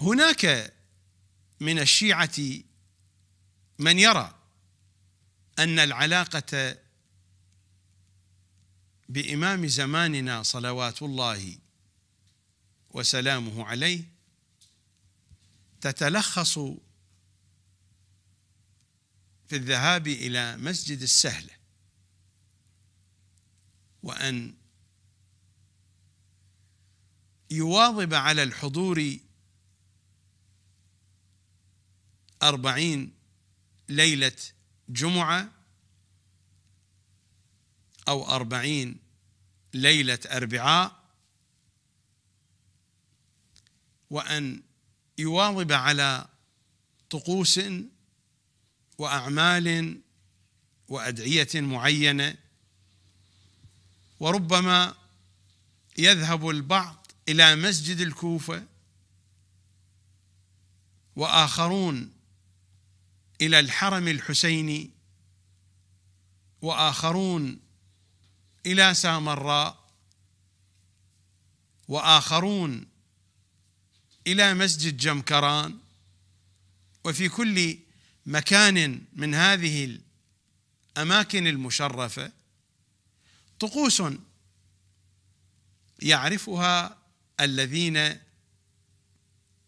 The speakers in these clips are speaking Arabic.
هناك من الشيعة من يرى أن العلاقة بإمام زماننا صلوات الله وسلامه عليه تتلخص في الذهاب إلى مسجد السهلة وأن يواظب على الحضور أربعين ليلة جمعة أو أربعين ليلة أربعاء وأن يواظب على طقوس وأعمال وأدعية معينة وربما يذهب البعض إلى مسجد الكوفة وآخرون إلى الحرم الحسيني وآخرون إلى سامراء وآخرون إلى مسجد جمكران وفي كل مكان من هذه الأماكن المشرفة طقوس يعرفها الذين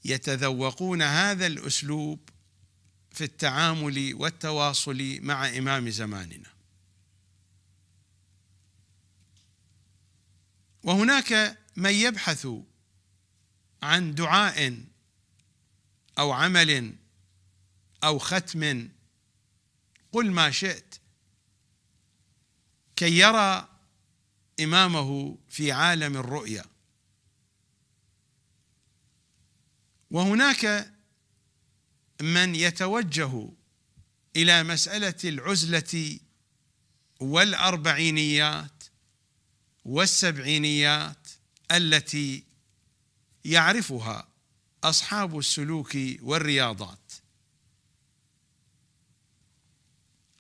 يتذوقون هذا الأسلوب في التعامل والتواصل مع إمام زماننا وهناك من يبحث عن دعاء أو عمل أو ختم قل ما شئت كي يرى إمامه في عالم الرؤيا وهناك من يتوجه إلى مسألة العزلة والأربعينيات والسبعينيات التي يعرفها أصحاب السلوك والرياضات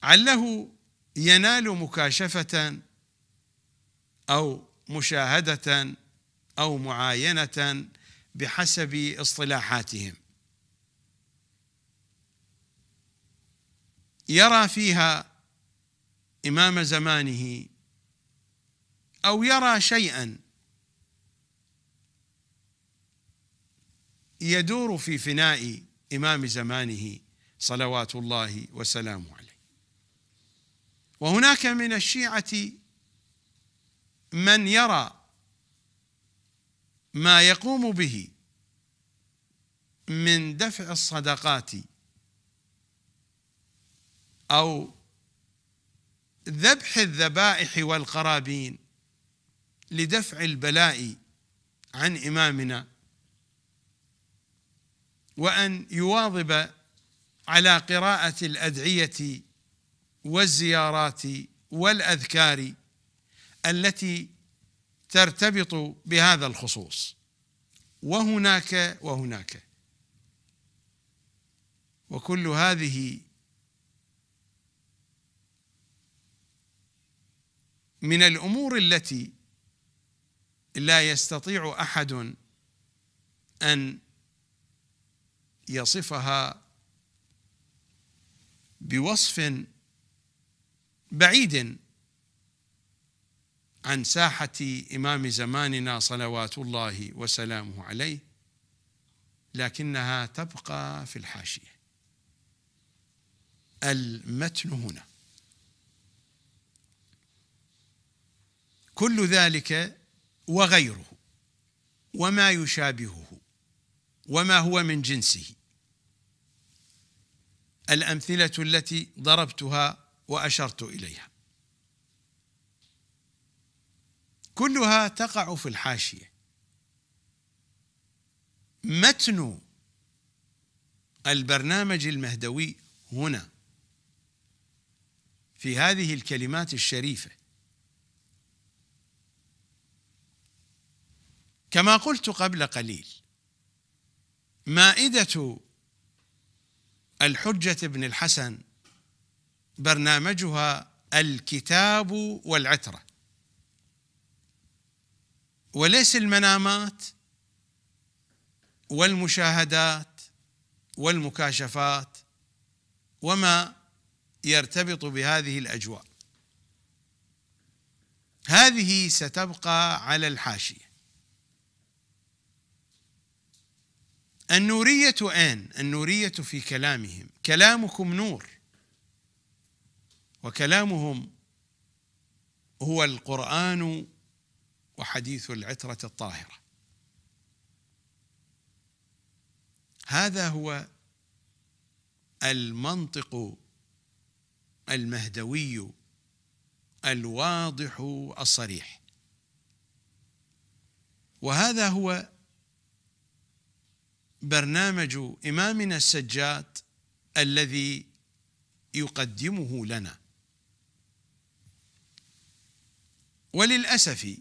عله ينال مكاشفة أو مشاهدة أو معاينة بحسب اصطلاحاتهم يرى فيها إمام زمانه أو يرى شيئا يدور في فناء إمام زمانه صلوات الله وسلامه عليه وهناك من الشيعة من يرى ما يقوم به من دفع الصدقات أو ذبح الذبائح والقرابين لدفع البلاء عن إمامنا وأن يواظب على قراءة الأدعية والزيارات والأذكار التي ترتبط بهذا الخصوص وهناك وهناك وكل هذه من الامور التي لا يستطيع احد ان يصفها بوصف بعيد عن ساحه امام زماننا صلوات الله وسلامه عليه لكنها تبقى في الحاشيه المتن هنا كل ذلك وغيره وما يشابهه وما هو من جنسه الأمثلة التي ضربتها وأشرت إليها كلها تقع في الحاشية متن البرنامج المهدوي هنا في هذه الكلمات الشريفة كما قلت قبل قليل مائدة الحجة ابن الحسن برنامجها الكتاب والعترة وليس المنامات والمشاهدات والمكاشفات وما يرتبط بهذه الأجواء هذه ستبقى على الحاشية النورية أين؟ النورية في كلامهم كلامكم نور وكلامهم هو القرآن وحديث العترة الطاهرة هذا هو المنطق المهدوي الواضح الصريح وهذا هو برنامج إمامنا السجاد الذي يقدمه لنا وللأسف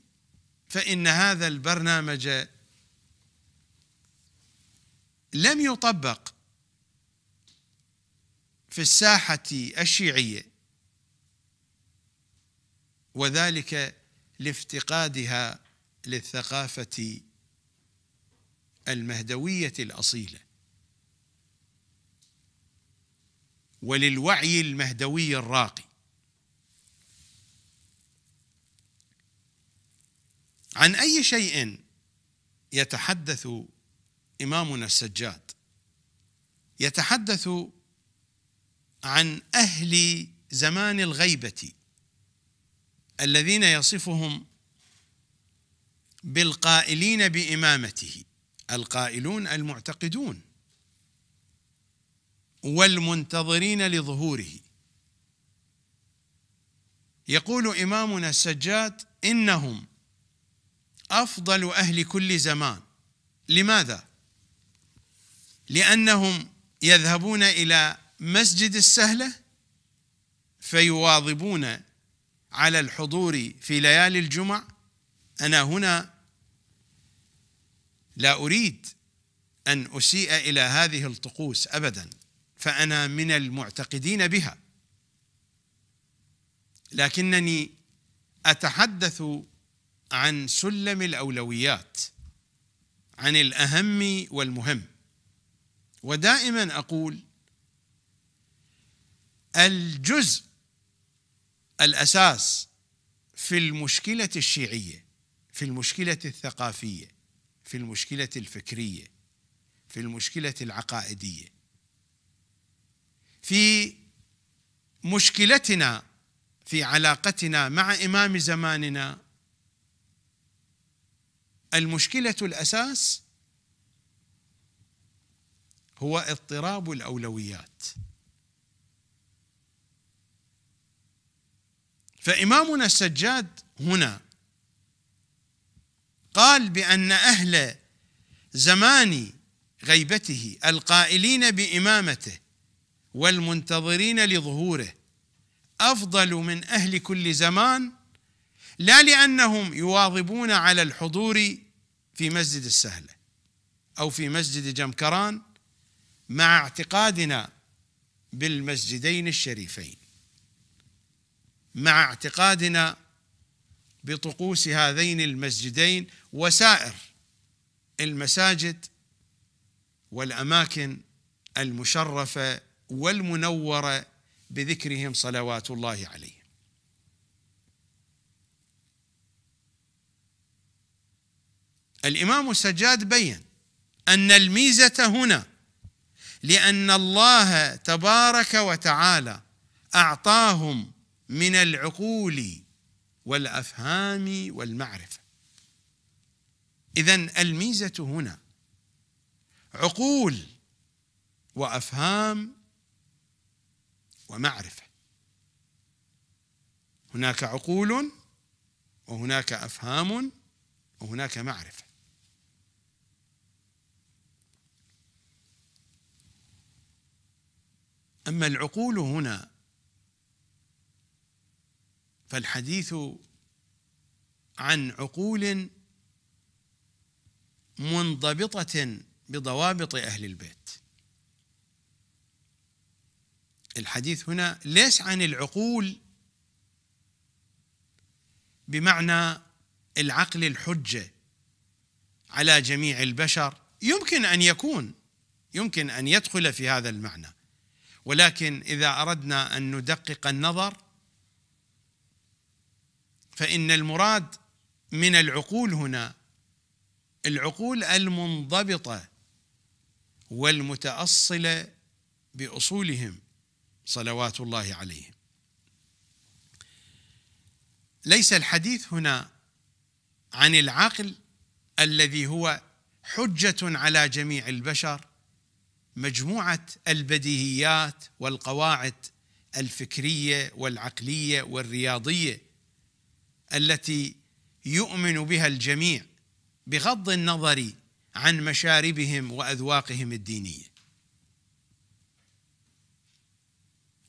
فإن هذا البرنامج لم يطبق في الساحة الشيعية وذلك لافتقادها للثقافة المهدويه الاصيله وللوعي المهدوي الراقي عن اي شيء يتحدث امامنا السجاد يتحدث عن اهل زمان الغيبه الذين يصفهم بالقائلين بامامته القائلون المعتقدون والمنتظرين لظهوره يقول إمامنا السجاد إنهم أفضل أهل كل زمان لماذا؟ لأنهم يذهبون إلى مسجد السهلة فيواظبون على الحضور في ليالي الجمع أنا هنا لا أريد أن أسيء إلى هذه الطقوس أبدا فأنا من المعتقدين بها لكنني أتحدث عن سلم الأولويات عن الأهم والمهم ودائما أقول الجزء الأساس في المشكلة الشيعية في المشكلة الثقافية في المشكلة الفكرية في المشكلة العقائدية في مشكلتنا في علاقتنا مع إمام زماننا المشكلة الأساس هو اضطراب الأولويات فإمامنا السجاد هنا قال بأن أهل زمان غيبته القائلين بإمامته والمنتظرين لظهوره أفضل من أهل كل زمان لا لأنهم يواظبون على الحضور في مسجد السهلة أو في مسجد جمكران مع اعتقادنا بالمسجدين الشريفين مع اعتقادنا بطقوس هذين المسجدين وسائر المساجد والاماكن المشرفه والمنوره بذكرهم صلوات الله عليهم الامام السجاد بين ان الميزه هنا لان الله تبارك وتعالى اعطاهم من العقول والافهام والمعرفه اذا الميزه هنا عقول وافهام ومعرفه هناك عقول وهناك افهام وهناك معرفه اما العقول هنا فالحديث عن عقول منضبطة بضوابط أهل البيت الحديث هنا ليس عن العقول بمعنى العقل الحجة على جميع البشر يمكن أن يكون يمكن أن يدخل في هذا المعنى ولكن إذا أردنا أن ندقق النظر فإن المراد من العقول هنا العقول المنضبطة والمتأصلة بأصولهم صلوات الله عليهم ليس الحديث هنا عن العقل الذي هو حجة على جميع البشر مجموعة البديهيات والقواعد الفكرية والعقلية والرياضية التي يؤمن بها الجميع بغض النظر عن مشاربهم واذواقهم الدينيه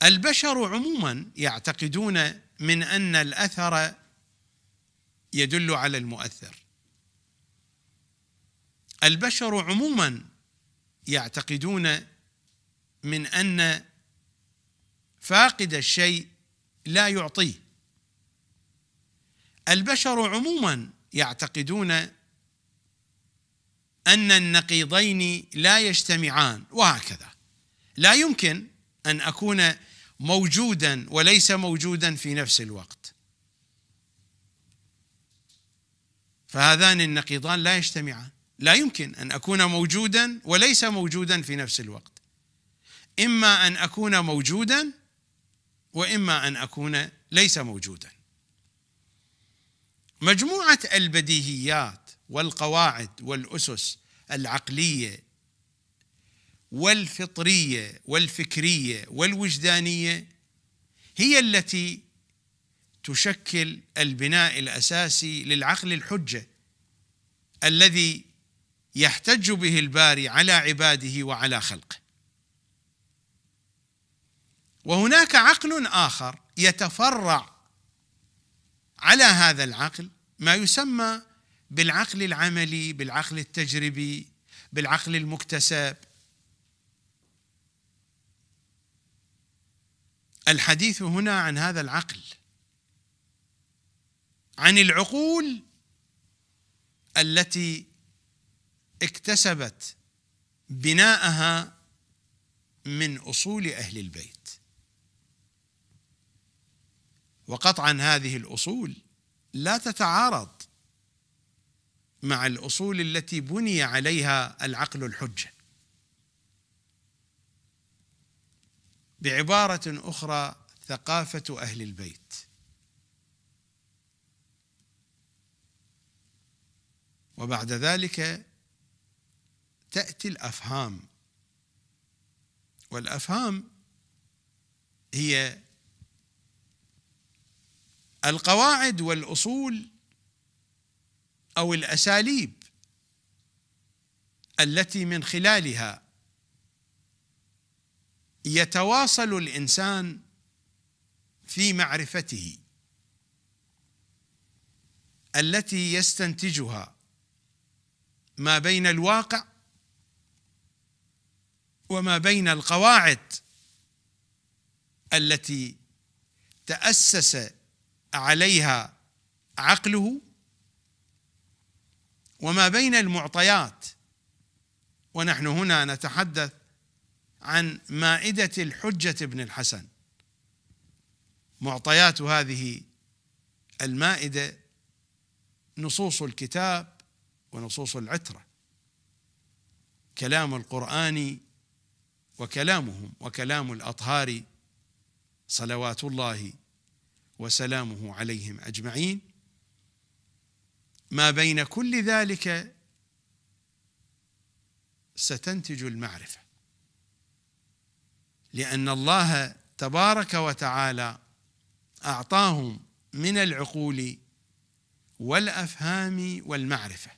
البشر عموما يعتقدون من ان الاثر يدل على المؤثر البشر عموما يعتقدون من ان فاقد الشيء لا يعطيه البشر عموما يعتقدون أن النقيضين لا يجتمعان وهكذا لا يمكن أن أكون موجودا وليس موجودا في نفس الوقت فهذان النقيضان لا يجتمعان لا يمكن أن أكون موجودا وليس موجودا في نفس الوقت إما أن أكون موجودا وإما أن أكون ليس موجودا مجموعه البديهيات والقواعد والاسس العقليه والفطريه والفكريه والوجدانيه هي التي تشكل البناء الاساسي للعقل الحجه الذي يحتج به الباري على عباده وعلى خلقه وهناك عقل اخر يتفرع على هذا العقل ما يسمى بالعقل العملي بالعقل التجريبي بالعقل المكتسب الحديث هنا عن هذا العقل عن العقول التي اكتسبت بناءها من اصول اهل البيت وقطعا هذه الاصول لا تتعارض مع الاصول التي بني عليها العقل الحجه بعباره اخرى ثقافه اهل البيت وبعد ذلك تاتي الافهام والافهام هي القواعد والاصول او الاساليب التي من خلالها يتواصل الانسان في معرفته التي يستنتجها ما بين الواقع وما بين القواعد التي تاسس عليها عقله وما بين المعطيات ونحن هنا نتحدث عن مائدة الحجة ابن الحسن معطيات هذه المائدة نصوص الكتاب ونصوص العترة كلام القرآن وكلامهم وكلام الأطهار صلوات الله وسلامه عليهم اجمعين ما بين كل ذلك ستنتج المعرفه لان الله تبارك وتعالى اعطاهم من العقول والافهام والمعرفه